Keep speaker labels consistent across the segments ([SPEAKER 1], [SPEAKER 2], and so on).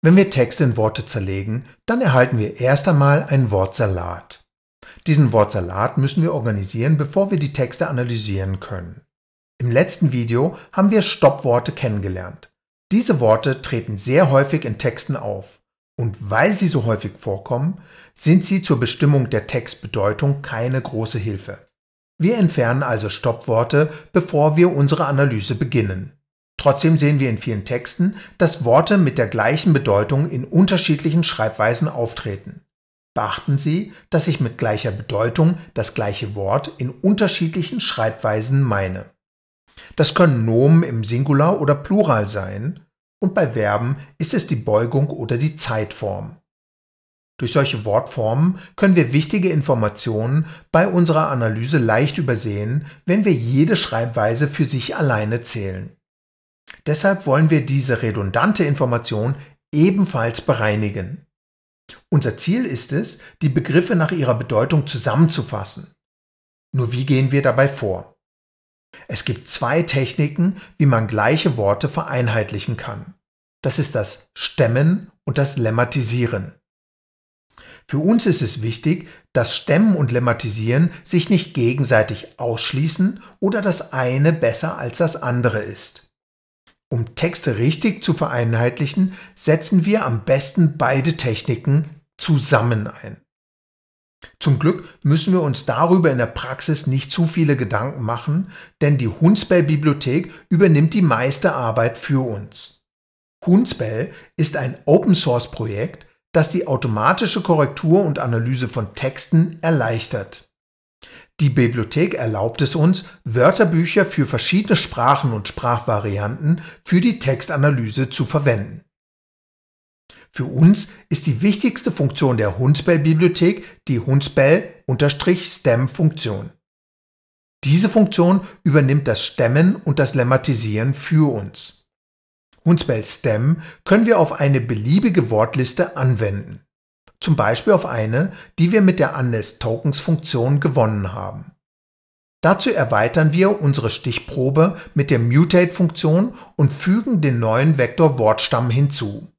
[SPEAKER 1] Wenn wir Texte in Worte zerlegen, dann erhalten wir erst einmal einen Wortsalat. Diesen Wortsalat müssen wir organisieren, bevor wir die Texte analysieren können. Im letzten Video haben wir Stoppworte kennengelernt. Diese Worte treten sehr häufig in Texten auf. Und weil sie so häufig vorkommen, sind sie zur Bestimmung der Textbedeutung keine große Hilfe. Wir entfernen also Stoppworte, bevor wir unsere Analyse beginnen. Trotzdem sehen wir in vielen Texten, dass Worte mit der gleichen Bedeutung in unterschiedlichen Schreibweisen auftreten. Beachten Sie, dass ich mit gleicher Bedeutung das gleiche Wort in unterschiedlichen Schreibweisen meine. Das können Nomen im Singular oder Plural sein und bei Verben ist es die Beugung oder die Zeitform. Durch solche Wortformen können wir wichtige Informationen bei unserer Analyse leicht übersehen, wenn wir jede Schreibweise für sich alleine zählen. Deshalb wollen wir diese redundante Information ebenfalls bereinigen. Unser Ziel ist es, die Begriffe nach ihrer Bedeutung zusammenzufassen. Nur wie gehen wir dabei vor? Es gibt zwei Techniken, wie man gleiche Worte vereinheitlichen kann. Das ist das Stemmen und das Lemmatisieren. Für uns ist es wichtig, dass Stemmen und Lemmatisieren sich nicht gegenseitig ausschließen oder das eine besser als das andere ist. Um Texte richtig zu vereinheitlichen, setzen wir am besten beide Techniken zusammen ein. Zum Glück müssen wir uns darüber in der Praxis nicht zu viele Gedanken machen, denn die Hunsbell bibliothek übernimmt die meiste Arbeit für uns. Hunsbell ist ein Open-Source-Projekt, das die automatische Korrektur und Analyse von Texten erleichtert. Die Bibliothek erlaubt es uns, Wörterbücher für verschiedene Sprachen und Sprachvarianten für die Textanalyse zu verwenden. Für uns ist die wichtigste Funktion der Hunspell-Bibliothek die Hunspell-Stem-Funktion. Diese Funktion übernimmt das Stemmen und das Lemmatisieren für uns. Hunspell-Stem können wir auf eine beliebige Wortliste anwenden zum Beispiel auf eine, die wir mit der Unnest-Tokens-Funktion gewonnen haben. Dazu erweitern wir unsere Stichprobe mit der Mutate-Funktion und fügen den neuen Vektor Wortstamm hinzu.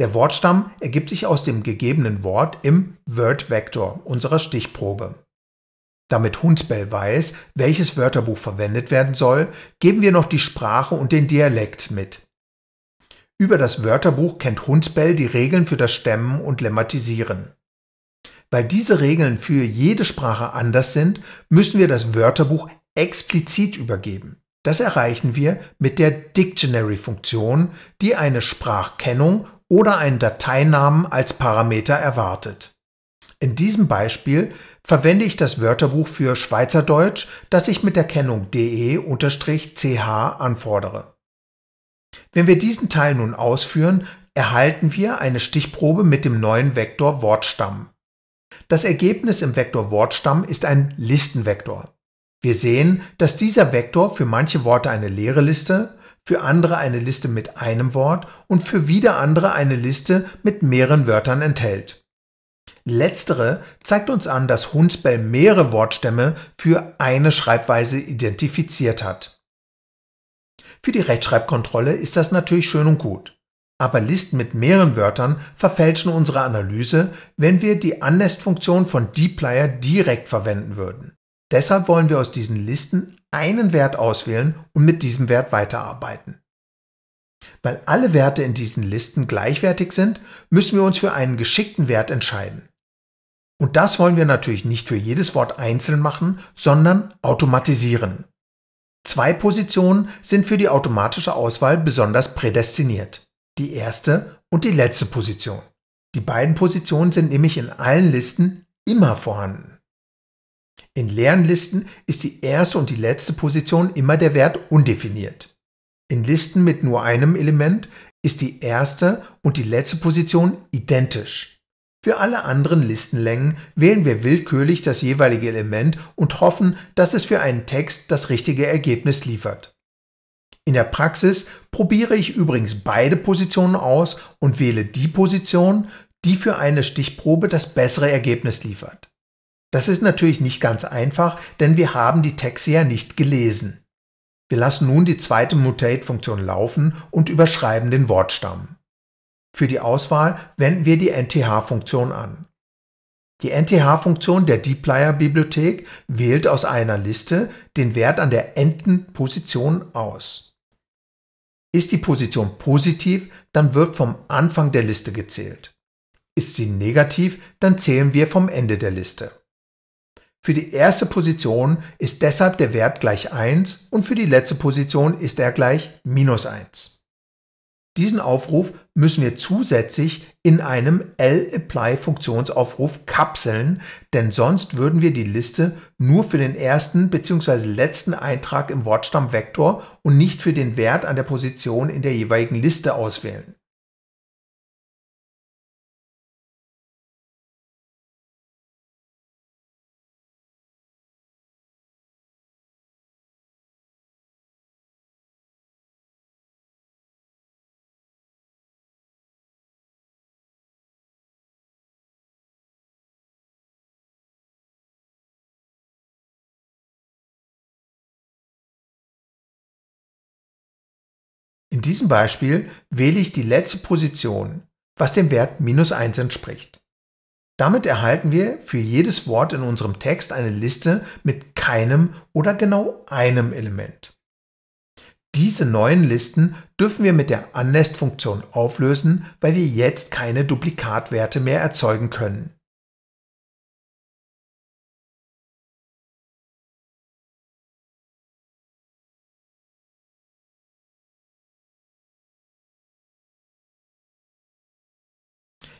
[SPEAKER 1] Der Wortstamm ergibt sich aus dem gegebenen Wort im word Vector unserer Stichprobe. Damit Hunsbell weiß, welches Wörterbuch verwendet werden soll, geben wir noch die Sprache und den Dialekt mit. Über das Wörterbuch kennt Hunsbell die Regeln für das Stemmen und Lemmatisieren. Weil diese Regeln für jede Sprache anders sind, müssen wir das Wörterbuch explizit übergeben. Das erreichen wir mit der Dictionary-Funktion, die eine Sprachkennung oder einen Dateinamen als Parameter erwartet. In diesem Beispiel verwende ich das Wörterbuch für Schweizerdeutsch, das ich mit der Kennung de-ch anfordere. Wenn wir diesen Teil nun ausführen, erhalten wir eine Stichprobe mit dem neuen Vektor Wortstamm. Das Ergebnis im Vektor Wortstamm ist ein Listenvektor. Wir sehen, dass dieser Vektor für manche Worte eine leere Liste, für andere eine Liste mit einem Wort und für wieder andere eine Liste mit mehreren Wörtern enthält. Letztere zeigt uns an, dass Hunsbell mehrere Wortstämme für eine Schreibweise identifiziert hat. Für die Rechtschreibkontrolle ist das natürlich schön und gut. Aber Listen mit mehreren Wörtern verfälschen unsere Analyse, wenn wir die Anlässt-Funktion von dplyr direkt verwenden würden. Deshalb wollen wir aus diesen Listen einen Wert auswählen und mit diesem Wert weiterarbeiten. Weil alle Werte in diesen Listen gleichwertig sind, müssen wir uns für einen geschickten Wert entscheiden. Und das wollen wir natürlich nicht für jedes Wort einzeln machen, sondern automatisieren. Zwei Positionen sind für die automatische Auswahl besonders prädestiniert. Die erste und die letzte Position. Die beiden Positionen sind nämlich in allen Listen immer vorhanden. In leeren Listen ist die erste und die letzte Position immer der Wert undefiniert. In Listen mit nur einem Element ist die erste und die letzte Position identisch. Für alle anderen Listenlängen wählen wir willkürlich das jeweilige Element und hoffen, dass es für einen Text das richtige Ergebnis liefert. In der Praxis probiere ich übrigens beide Positionen aus und wähle die Position, die für eine Stichprobe das bessere Ergebnis liefert. Das ist natürlich nicht ganz einfach, denn wir haben die Texte ja nicht gelesen. Wir lassen nun die zweite Mutate-Funktion laufen und überschreiben den Wortstamm. Für die Auswahl wenden wir die NTH-Funktion an. Die NTH-Funktion der dplyr-Bibliothek wählt aus einer Liste den Wert an der enden Position aus. Ist die Position positiv, dann wird vom Anfang der Liste gezählt. Ist sie negativ, dann zählen wir vom Ende der Liste. Für die erste Position ist deshalb der Wert gleich 1 und für die letzte Position ist er gleich minus 1. Diesen Aufruf müssen wir zusätzlich in einem lapply-Funktionsaufruf kapseln, denn sonst würden wir die Liste nur für den ersten bzw. letzten Eintrag im Wortstammvektor und nicht für den Wert an der Position in der jeweiligen Liste auswählen. diesem Beispiel wähle ich die letzte Position, was dem Wert minus 1 entspricht. Damit erhalten wir für jedes Wort in unserem Text eine Liste mit keinem oder genau einem Element. Diese neuen Listen dürfen wir mit der Unnest-Funktion auflösen, weil wir jetzt keine Duplikatwerte mehr erzeugen können.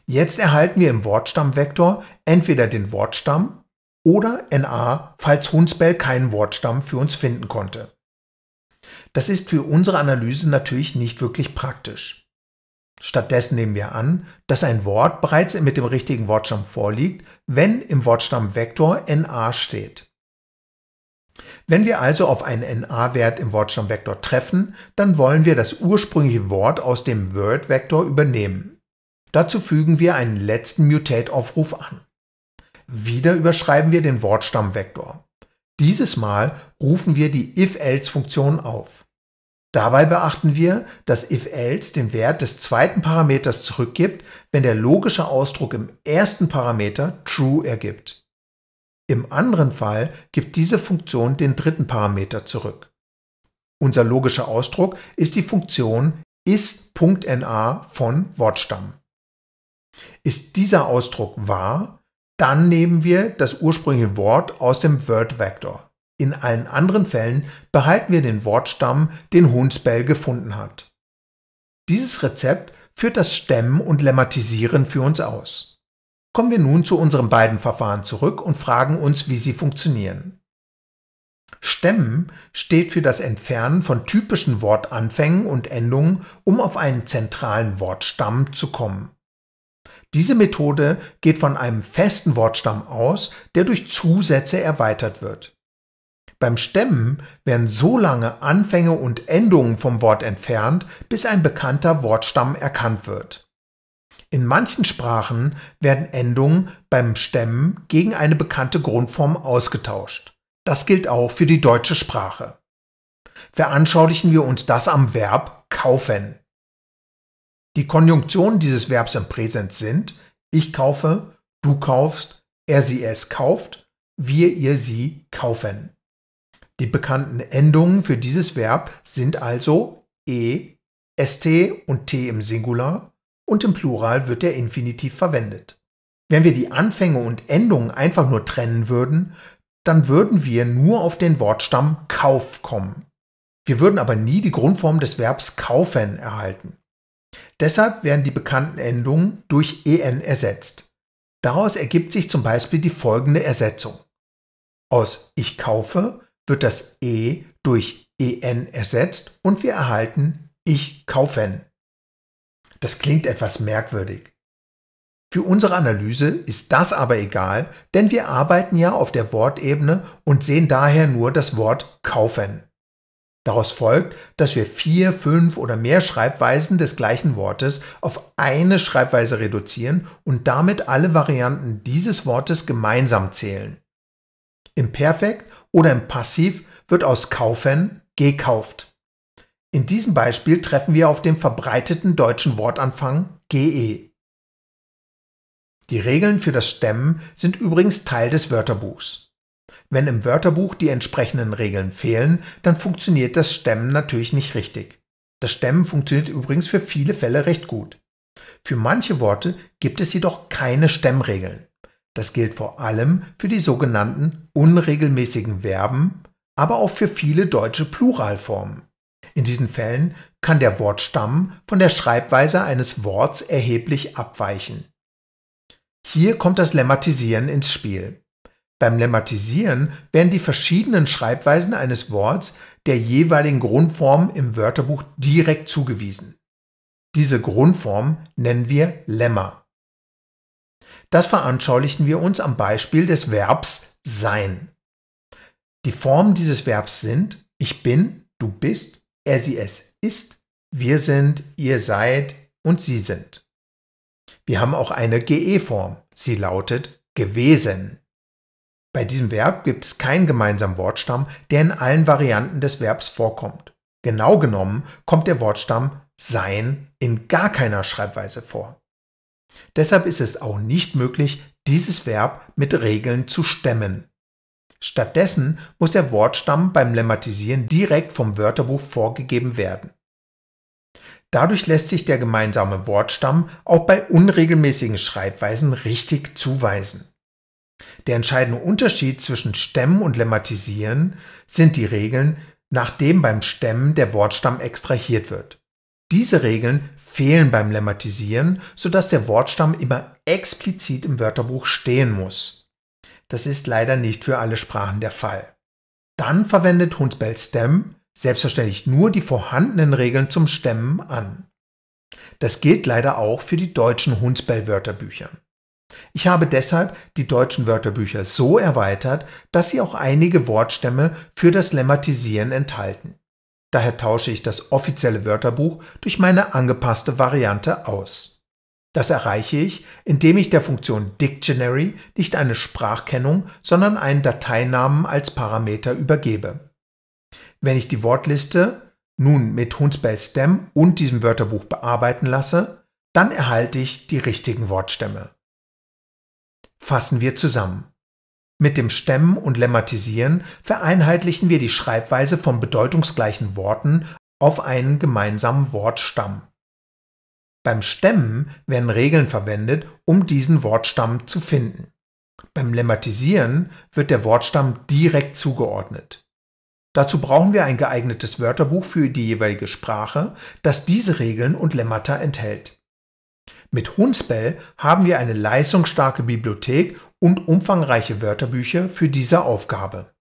[SPEAKER 1] Jetzt erhalten wir im Wortstammvektor entweder den Wortstamm oder na, falls Hunsbell keinen Wortstamm für uns finden konnte. Das ist für unsere Analyse natürlich nicht wirklich praktisch. Stattdessen nehmen wir an, dass ein Wort bereits mit dem richtigen Wortstamm vorliegt, wenn im Wortstammvektor na steht. Wenn wir also auf einen na-Wert im Wortstammvektor treffen, dann wollen wir das ursprüngliche Wort aus dem Word-Vektor übernehmen. Dazu fügen wir einen letzten Mutate-Aufruf an. Wieder überschreiben wir den Wortstammvektor. Dieses Mal rufen wir die if-else-Funktion auf. Dabei beachten wir, dass if-else den Wert des zweiten Parameters zurückgibt, wenn der logische Ausdruck im ersten Parameter true ergibt. Im anderen Fall gibt diese Funktion den dritten Parameter zurück. Unser logischer Ausdruck ist die Funktion is.na von Wortstamm. Ist dieser Ausdruck wahr, dann nehmen wir das ursprüngliche Wort aus dem Word Vector. In allen anderen Fällen behalten wir den Wortstamm, den Hohnspell gefunden hat. Dieses Rezept führt das Stemmen und Lemmatisieren für uns aus. Kommen wir nun zu unseren beiden Verfahren zurück und fragen uns, wie sie funktionieren. Stemmen steht für das Entfernen von typischen Wortanfängen und Endungen, um auf einen zentralen Wortstamm zu kommen. Diese Methode geht von einem festen Wortstamm aus, der durch Zusätze erweitert wird. Beim Stemmen werden so lange Anfänge und Endungen vom Wort entfernt, bis ein bekannter Wortstamm erkannt wird. In manchen Sprachen werden Endungen beim Stemmen gegen eine bekannte Grundform ausgetauscht. Das gilt auch für die deutsche Sprache. Veranschaulichen wir uns das am Verb kaufen. Die Konjunktionen dieses Verbs im Präsens sind ich kaufe, du kaufst, er sie es kauft, wir ihr sie kaufen. Die bekannten Endungen für dieses Verb sind also e, st und t im Singular und im Plural wird der Infinitiv verwendet. Wenn wir die Anfänge und Endungen einfach nur trennen würden, dann würden wir nur auf den Wortstamm Kauf kommen. Wir würden aber nie die Grundform des Verbs kaufen erhalten. Deshalb werden die bekannten Endungen durch en ersetzt. Daraus ergibt sich zum Beispiel die folgende Ersetzung. Aus ich kaufe wird das e durch en ersetzt und wir erhalten ich kaufen. Das klingt etwas merkwürdig. Für unsere Analyse ist das aber egal, denn wir arbeiten ja auf der Wortebene und sehen daher nur das Wort kaufen. Daraus folgt, dass wir vier, fünf oder mehr Schreibweisen des gleichen Wortes auf eine Schreibweise reduzieren und damit alle Varianten dieses Wortes gemeinsam zählen. Im Perfekt oder im Passiv wird aus kaufen gekauft. In diesem Beispiel treffen wir auf den verbreiteten deutschen Wortanfang ge. Die Regeln für das Stemmen sind übrigens Teil des Wörterbuchs. Wenn im Wörterbuch die entsprechenden Regeln fehlen, dann funktioniert das Stemmen natürlich nicht richtig. Das Stemmen funktioniert übrigens für viele Fälle recht gut. Für manche Worte gibt es jedoch keine Stemmregeln. Das gilt vor allem für die sogenannten unregelmäßigen Verben, aber auch für viele deutsche Pluralformen. In diesen Fällen kann der Wortstamm von der Schreibweise eines Worts erheblich abweichen. Hier kommt das Lemmatisieren ins Spiel. Beim Lemmatisieren werden die verschiedenen Schreibweisen eines Worts der jeweiligen Grundform im Wörterbuch direkt zugewiesen. Diese Grundform nennen wir Lemma. Das veranschaulichen wir uns am Beispiel des Verbs sein. Die Formen dieses Verbs sind ich bin, du bist, er sie es ist, wir sind, ihr seid und sie sind. Wir haben auch eine GE-Form. Sie lautet gewesen. Bei diesem Verb gibt es keinen gemeinsamen Wortstamm, der in allen Varianten des Verbs vorkommt. Genau genommen kommt der Wortstamm sein in gar keiner Schreibweise vor. Deshalb ist es auch nicht möglich, dieses Verb mit Regeln zu stemmen. Stattdessen muss der Wortstamm beim Lemmatisieren direkt vom Wörterbuch vorgegeben werden. Dadurch lässt sich der gemeinsame Wortstamm auch bei unregelmäßigen Schreibweisen richtig zuweisen. Der entscheidende Unterschied zwischen Stemmen und Lemmatisieren sind die Regeln, nach denen beim Stemmen der Wortstamm extrahiert wird. Diese Regeln fehlen beim Lemmatisieren, so dass der Wortstamm immer explizit im Wörterbuch stehen muss. Das ist leider nicht für alle Sprachen der Fall. Dann verwendet Hundsbell Stem selbstverständlich nur die vorhandenen Regeln zum Stemmen an. Das gilt leider auch für die deutschen Hundsbell-Wörterbücher. Ich habe deshalb die deutschen Wörterbücher so erweitert, dass sie auch einige Wortstämme für das Lemmatisieren enthalten. Daher tausche ich das offizielle Wörterbuch durch meine angepasste Variante aus. Das erreiche ich, indem ich der Funktion Dictionary nicht eine Sprachkennung, sondern einen Dateinamen als Parameter übergebe. Wenn ich die Wortliste nun mit Hunspell Stem und diesem Wörterbuch bearbeiten lasse, dann erhalte ich die richtigen Wortstämme. Fassen wir zusammen. Mit dem Stemmen und Lemmatisieren vereinheitlichen wir die Schreibweise von bedeutungsgleichen Worten auf einen gemeinsamen Wortstamm. Beim Stemmen werden Regeln verwendet, um diesen Wortstamm zu finden. Beim Lemmatisieren wird der Wortstamm direkt zugeordnet. Dazu brauchen wir ein geeignetes Wörterbuch für die jeweilige Sprache, das diese Regeln und Lemmata enthält. Mit Hunspell haben wir eine leistungsstarke Bibliothek und umfangreiche Wörterbücher für diese Aufgabe.